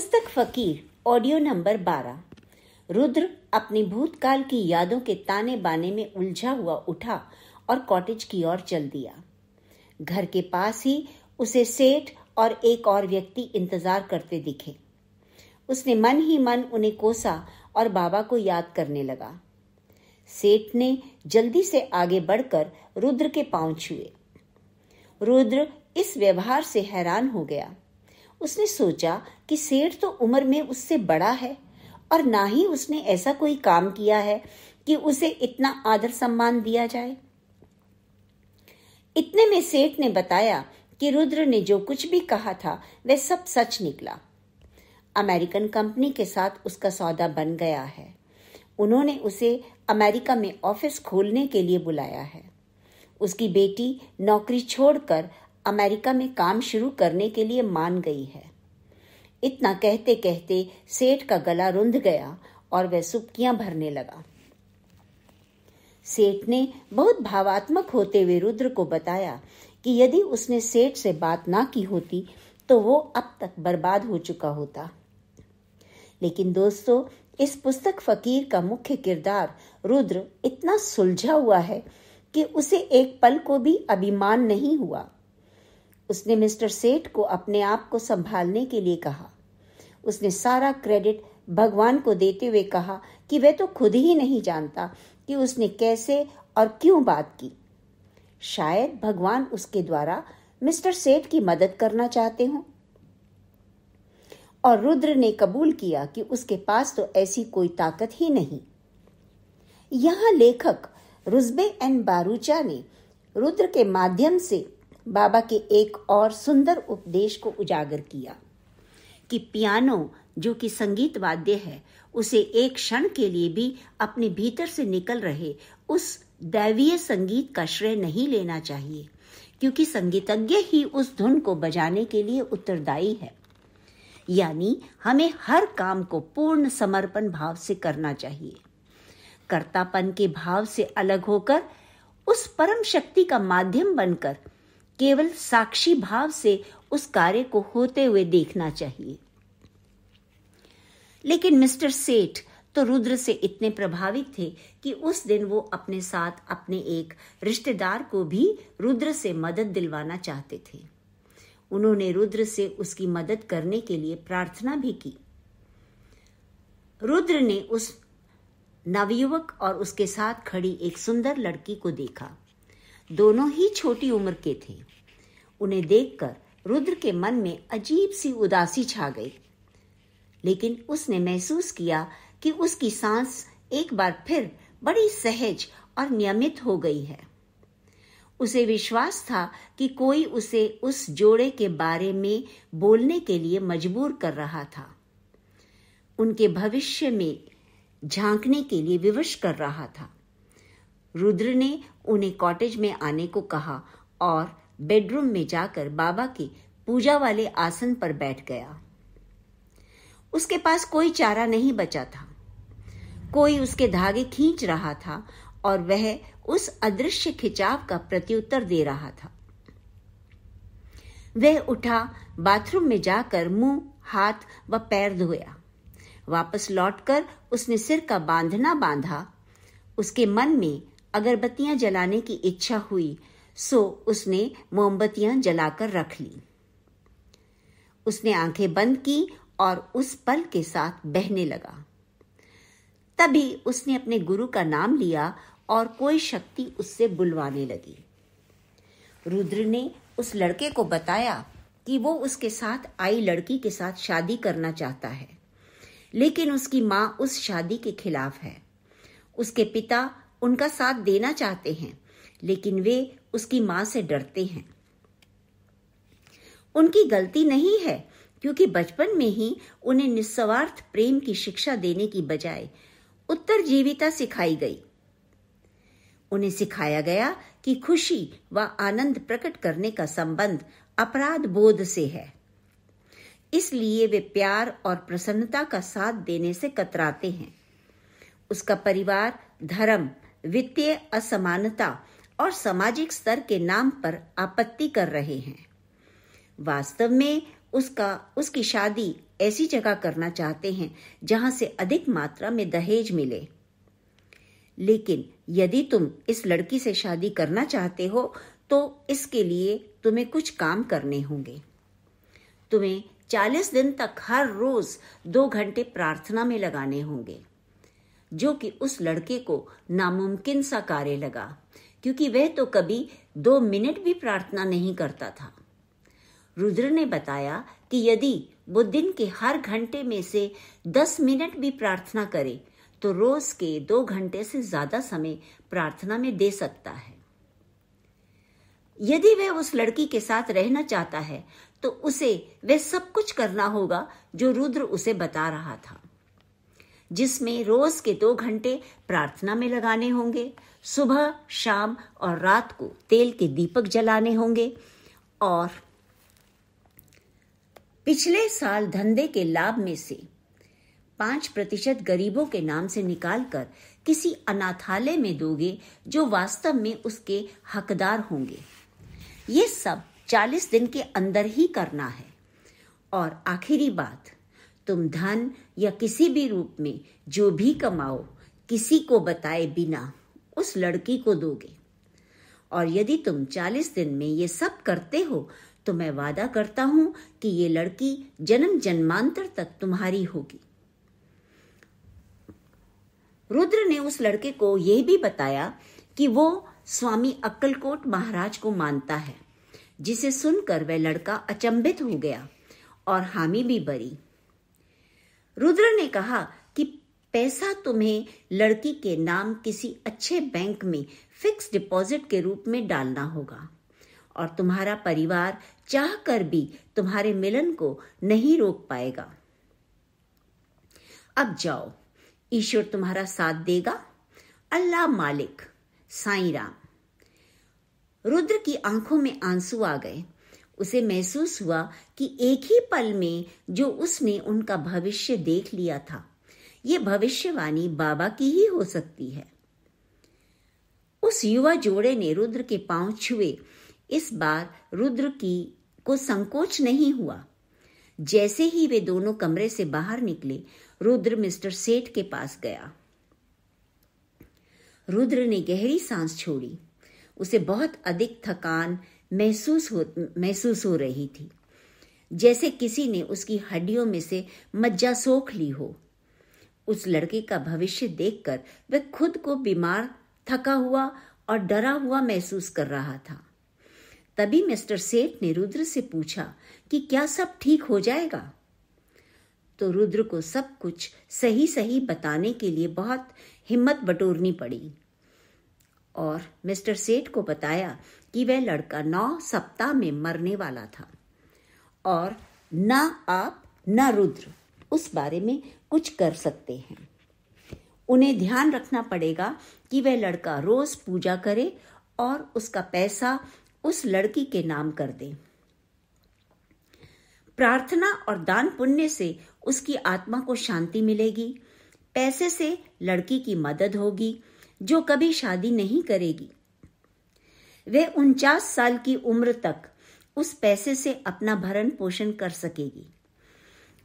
पुस्तक फकीर audio number बारह रुद्र अपनी भूतकाल की यादों के ताने बाने में उलझा हुआ उठा और कॉटेज की ओर चल दिया घर के पास ही उसे सेठ और एक और व्यक्ति इंतजार करते दिखे उसने मन ही मन उन्हें कोसा और बाबा को याद करने लगा सेठ ने जल्दी से आगे बढ़कर रुद्र के पांव छुए रुद्र इस व्यवहार से हैरान हो गया उसने सोचा कि सेठ तो उम्र में उससे बड़ा है और ना ही उसने ऐसा कोई काम किया है कि उसे इतना आदर सम्मान दिया जाए इतने में सेठ ने बताया कि रुद्र ने जो कुछ भी कहा था वह सब सच निकला अमेरिकन कंपनी के साथ उसका सौदा बन गया है उन्होंने उसे अमेरिका में ऑफिस खोलने के लिए बुलाया है उसकी बेटी नौकरी छोड़कर अमेरिका में काम शुरू करने के लिए मान गई है इतना कहते कहते सेठ का गला रुंध गया और वह सुबकियां भरने लगा सेठ ने बहुत भावात्मक होते हुए रुद्र को बताया कि यदि उसने सेठ से बात ना की होती तो वो अब तक बर्बाद हो चुका होता लेकिन दोस्तों इस पुस्तक फकीर का मुख्य किरदार रुद्र इतना सुलझा हुआ है कि उसे एक पल को भी अभिमान नहीं हुआ उसने मिस्टर सेठ को अपने आप को संभालने के लिए कहा उसने सारा क्रेडिट भगवान को देते हुए कहा कि वह तो खुद ही नहीं जानता कि उसने कैसे और क्यों बात की शायद भगवान उसके द्वारा मिस्टर सेठ की मदद करना चाहते हों और रुद्र ने कबूल किया कि उसके पास तो ऐसी कोई ताकत ही नहीं यहां लेखक रुजबे एन बारूचा ने रुद्र के माध्यम से बाबा के एक और सुंदर उपदेश को उजागर किया कि पियानो जो कि संगीत वाद्य है उसे एक क्षण के लिए भी अपने भीतर से निकल रहे उस दैवीय संगीत का श्रेय नहीं लेना चाहिए क्योंकि संगीतज्ञ ही उस धुन को बजाने के लिए उत्तरदायी है यानी हमें हर काम को पूर्ण समर्पण भाव से करना चाहिए कर्तापन के भाव से अलग होकर उस परम शक्ति का माध्यम बनकर केवल साक्षी भाव से उस कार्य को होते हुए देखना चाहिए लेकिन मिस्टर सेठ तो रुद्र से इतने प्रभावित थे कि उस दिन वो अपने साथ अपने एक रिश्तेदार को भी रुद्र से मदद दिलवाना चाहते थे उन्होंने रुद्र से उसकी मदद करने के लिए प्रार्थना भी की रुद्र ने उस नवयुवक और उसके साथ खड़ी एक सुंदर लड़की को देखा दोनों ही छोटी उम्र के थे उन्हें देखकर रुद्र के मन में अजीब सी उदासी छा गई लेकिन उसने महसूस किया कि उसकी सांस एक बार फिर बड़ी सहज और नियमित हो गई है उसे विश्वास था कि कोई उसे उस जोड़े के बारे में बोलने के लिए मजबूर कर रहा था उनके भविष्य में झांकने के लिए विवश कर रहा था रुद्र ने उन्हें कॉटेज में आने को कहा और बेडरूम में जाकर बाबा की पूजा वाले आसन पर बैठ गया उसके पास कोई चारा नहीं बचा था कोई उसके धागे खींच रहा था और वह उस अदृश्य खिंचाव का प्रत्युत्तर दे रहा था वह उठा बाथरूम में जाकर मुंह हाथ व पैर धोया वापस लौटकर उसने सिर का बांधना बांधा उसके मन में अगरबत्तियां जलाने की इच्छा हुई सो उसने मोमबत्तियां जलाकर रख ली उसने आंखें बंद की और उस पल के साथ बहने लगा तभी उसने अपने गुरु का नाम लिया और कोई शक्ति उससे बुलवाने लगी रुद्र ने उस लड़के को बताया कि वो उसके साथ आई लड़की के साथ शादी करना चाहता है लेकिन उसकी माँ उस शादी के खिलाफ है उसके पिता उनका साथ देना चाहते हैं लेकिन वे उसकी मां से डरते हैं उनकी गलती नहीं है क्योंकि बचपन में ही उन्हें निस्वार्थ प्रेम की शिक्षा देने की बजाय उत्तर जीविता सिखाई गई उन्हें सिखाया गया कि खुशी व आनंद प्रकट करने का संबंध अपराध बोध से है इसलिए वे प्यार और प्रसन्नता का साथ देने से कतराते हैं उसका परिवार धर्म वित्तीय असमानता और सामाजिक स्तर के नाम पर आपत्ति कर रहे हैं वास्तव में उसका उसकी शादी ऐसी जगह करना चाहते हैं जहां से अधिक मात्रा में दहेज मिले लेकिन यदि तुम इस लड़की से शादी करना चाहते हो तो इसके लिए तुम्हें कुछ काम करने होंगे तुम्हें 40 दिन तक हर रोज दो घंटे प्रार्थना में लगाने होंगे जो कि उस लड़के को नामुमकिन सा कार्य लगा क्योंकि वह तो कभी दो मिनट भी प्रार्थना नहीं करता था रुद्र ने बताया कि यदि वो दिन के हर घंटे में से दस मिनट भी प्रार्थना करे तो रोज के दो घंटे से ज्यादा समय प्रार्थना में दे सकता है यदि वह उस लड़की के साथ रहना चाहता है तो उसे वह सब कुछ करना होगा जो रुद्र उसे बता रहा था जिसमें रोज के दो घंटे प्रार्थना में लगाने होंगे सुबह शाम और रात को तेल के दीपक जलाने होंगे और पिछले साल धंधे के लाभ में से पांच प्रतिशत गरीबों के नाम से निकालकर किसी अनाथालय में दोगे जो वास्तव में उसके हकदार होंगे ये सब चालीस दिन के अंदर ही करना है और आखिरी बात तुम धन या किसी भी रूप में जो भी कमाओ किसी को बताए बिना उस लड़की को दोगे और यदि तुम चालीस दिन में ये सब करते हो तो मैं वादा करता हूं कि ये लड़की जन्म जन्मांतर तक तुम्हारी होगी रुद्र ने उस लड़के को यह भी बताया कि वो स्वामी अक्कलकोट महाराज को मानता है जिसे सुनकर वह लड़का अचंभित हो गया और हामी भी बरी रुद्र ने कहा कि पैसा तुम्हें लड़की के नाम किसी अच्छे बैंक में फिक्स डिपॉजिट के रूप में डालना होगा और तुम्हारा परिवार चाह कर भी तुम्हारे मिलन को नहीं रोक पाएगा अब जाओ ईश्वर तुम्हारा साथ देगा अल्लाह मालिक साईं राम रुद्र की आंखों में आंसू आ गए उसे महसूस हुआ कि एक ही पल में जो उसने उनका भविष्य देख लिया था ये भविष्यवाणी बाबा की ही हो सकती है उस युवा जोड़े ने रुद्र के पांव छुए इस बार रुद्र की को संकोच नहीं हुआ जैसे ही वे दोनों कमरे से बाहर निकले रुद्र मिस्टर सेठ के पास गया रुद्र ने गहरी सांस छोड़ी उसे बहुत अधिक थकान महसूस हो महसूस हो रही थी जैसे किसी ने उसकी हड्डियों में से मज्जा सोख ली हो उस लड़के का भविष्य देखकर वह खुद को बीमार थका हुआ और डरा हुआ महसूस कर रहा था तभी मिस्टर सेठ ने रुद्र से पूछा कि क्या सब ठीक हो जाएगा तो रुद्र को सब कुछ सही सही बताने के लिए बहुत हिम्मत बटोरनी पड़ी और मिस्टर सेठ को बताया कि वह लड़का नौ सप्ताह में मरने वाला था और न आप न रुद्र उस बारे में कुछ कर सकते हैं उन्हें ध्यान रखना पड़ेगा कि वह लड़का रोज पूजा करे और उसका पैसा उस लड़की के नाम कर दे प्रार्थना और दान पुण्य से उसकी आत्मा को शांति मिलेगी पैसे से लड़की की मदद होगी जो कभी शादी नहीं करेगी वह उनचास साल की उम्र तक उस पैसे से अपना भरण पोषण कर सकेगी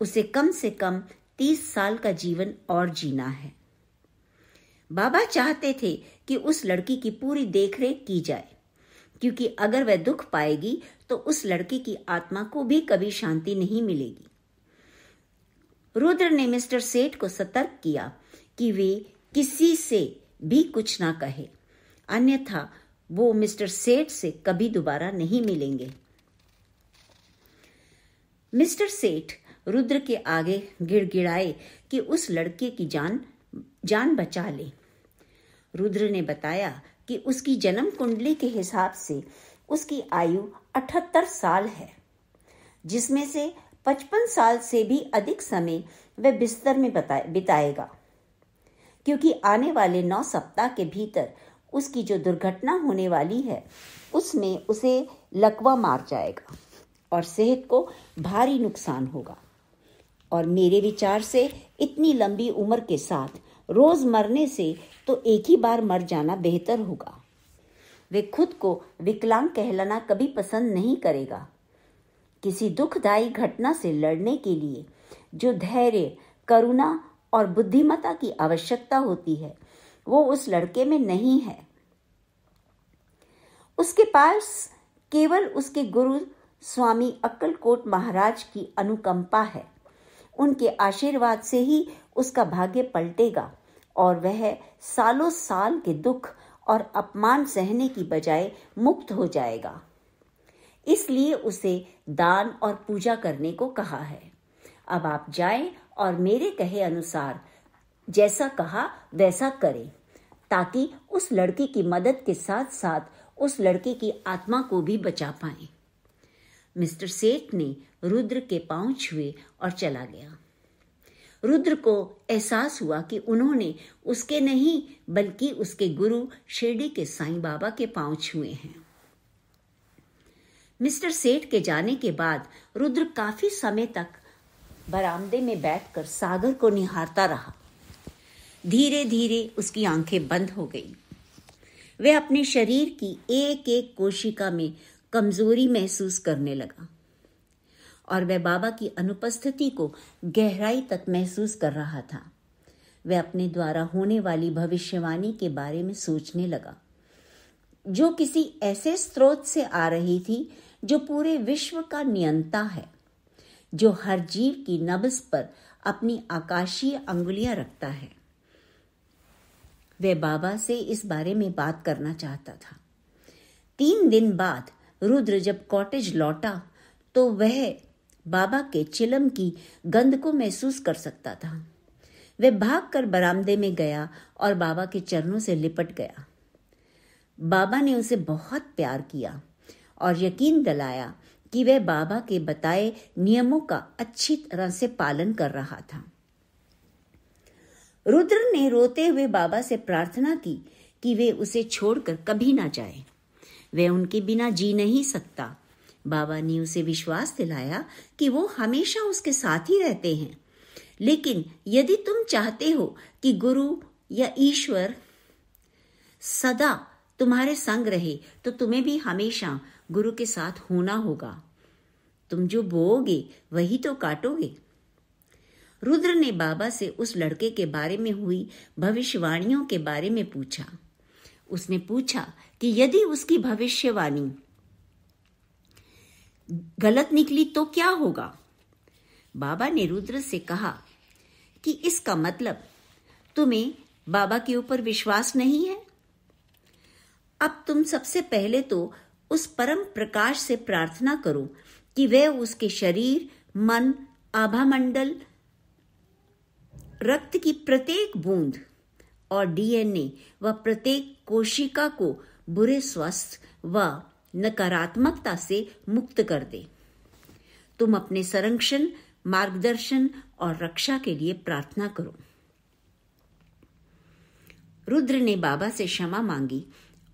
उसे कम से कम तीस साल का जीवन और जीना है बाबा चाहते थे कि उस लड़की की पूरी देखरेख की जाए क्योंकि अगर वह दुख पाएगी तो उस लड़की की आत्मा को भी कभी शांति नहीं मिलेगी रुद्र ने मिस्टर सेठ को सतर्क किया कि वे किसी से भी कुछ ना कहे अन्यथा वो मिस्टर सेठ से कभी दोबारा नहीं मिलेंगे मिस्टर सेठ रुद्र के आगे गिड़गिड़ाए कि उस लड़के की जान जान बचा ले रुद्र ने बताया कि उसकी जन्म कुंडली के हिसाब से उसकी आयु अठहत्तर साल है जिसमें से पचपन साल से भी अधिक समय वह बिस्तर में बिताएगा क्योंकि आने वाले नौ सप्ताह के भीतर उसकी जो दुर्घटना होने वाली है उसमें उसे लकवा मार जाएगा और सेहत को भारी नुकसान होगा और मेरे विचार से इतनी लंबी उम्र के साथ रोज मरने से तो एक ही बार मर जाना बेहतर होगा वे खुद को विकलांग कहलाना कभी पसंद नहीं करेगा किसी दुखदायी घटना से लड़ने के लिए जो धैर्य करुणा और बुद्धिमता की आवश्यकता होती है वो उस लड़के में नहीं है उसके पास केवल उसके गुरु स्वामी अक्कलकोट महाराज की अनुकंपा है उनके आशीर्वाद से ही उसका भाग्य पलटेगा और वह सालों साल के दुख और अपमान सहने की बजाय मुक्त हो जाएगा इसलिए उसे दान और पूजा करने को कहा है अब आप जाएं और मेरे कहे अनुसार जैसा कहा वैसा करें ताकि उस लड़के की मदद के साथ साथ उस लड़के की आत्मा को भी बचा पाए मिस्टर सेठ ने रुद्र के पांव छुए और चला गया रुद्र को एहसास हुआ कि उन्होंने उसके नहीं बल्कि उसके गुरु शिरडी के साईं बाबा के पांव छुए हैं मिस्टर सेठ के जाने के बाद रुद्र काफी समय तक बरामदे में बैठकर सागर को निहारता रहा धीरे धीरे उसकी आंखें बंद हो गई वह अपने शरीर की एक एक कोशिका में कमजोरी महसूस करने लगा और वह बाबा की अनुपस्थिति को गहराई तक महसूस कर रहा था वह अपने द्वारा होने वाली भविष्यवाणी के बारे में सोचने लगा जो किसी ऐसे स्रोत से आ रही थी जो पूरे विश्व का नियंता है जो हर जीव की नब्ज पर अपनी आकाशीय अंगुलियां रखता है वह बाबा से इस बारे में बात करना चाहता था तीन दिन बाद रुद्र जब कॉटेज लौटा तो वह बाबा के चिलम की गंध को महसूस कर सकता था वह भागकर बरामदे में गया और बाबा के चरणों से लिपट गया बाबा ने उसे बहुत प्यार किया और यकीन दिलाया कि वह बाबा के बताए नियमों का अच्छी तरह से पालन कर रहा था रुद्र ने रोते हुए बाबा से प्रार्थना की कि वे उसे छोड़कर कभी ना जाए वे उनके बिना जी नहीं सकता बाबा ने उसे विश्वास दिलाया कि वो हमेशा उसके साथ ही रहते हैं लेकिन यदि तुम चाहते हो कि गुरु या ईश्वर सदा तुम्हारे संग रहे तो तुम्हें भी हमेशा गुरु के साथ होना होगा तुम जो बोओगे वही तो काटोगे रुद्र ने बाबा से उस लड़के के बारे में हुई भविष्यवाणियों के बारे में पूछा उसने पूछा कि यदि उसकी भविष्यवाणी गलत निकली तो क्या होगा बाबा ने रुद्र से कहा कि इसका मतलब तुम्हें बाबा के ऊपर विश्वास नहीं है अब तुम सबसे पहले तो उस परम प्रकाश से प्रार्थना करो कि वह उसके शरीर मन आभामंडल रक्त की प्रत्येक बूंद और डीएनए व प्रत्येक कोशिका को बुरे स्वास्थ्य व नकारात्मकता से मुक्त कर दे तुम अपने संरक्षण मार्गदर्शन और रक्षा के लिए प्रार्थना करो रुद्र ने बाबा से क्षमा मांगी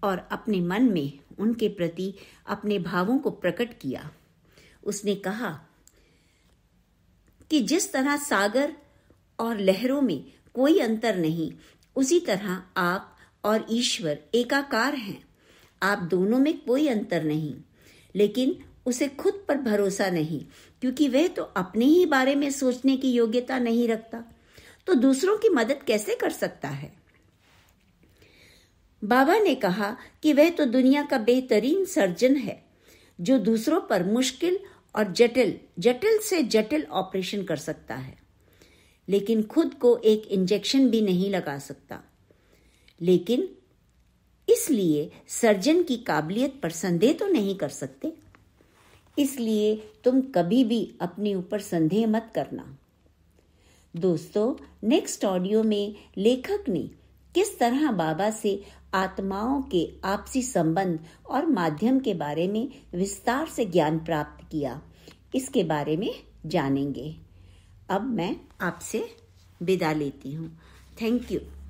और अपने मन में उनके प्रति अपने भावों को प्रकट किया उसने कहा कि जिस तरह सागर और लहरों में कोई अंतर नहीं उसी तरह आप और ईश्वर एकाकार हैं आप दोनों में कोई अंतर नहीं लेकिन उसे खुद पर भरोसा नहीं क्योंकि वह तो अपने ही बारे में सोचने की योग्यता नहीं रखता तो दूसरों की मदद कैसे कर सकता है बाबा ने कहा कि वह तो दुनिया का बेहतरीन सर्जन है जो दूसरों पर मुश्किल और जटिल जटिल से जटिल ऑपरेशन कर सकता है लेकिन खुद को एक इंजेक्शन भी नहीं लगा सकता लेकिन इसलिए सर्जन की काबिलियत पर संदेह तो नहीं कर सकते इसलिए तुम कभी भी अपने ऊपर संदेह मत करना दोस्तों नेक्स्ट ऑडियो में लेखक ने किस तरह बाबा से आत्माओं के आपसी संबंध और माध्यम के बारे में विस्तार से ज्ञान प्राप्त किया इसके बारे में जानेंगे अब मैं आपसे विदा लेती हूँ थैंक यू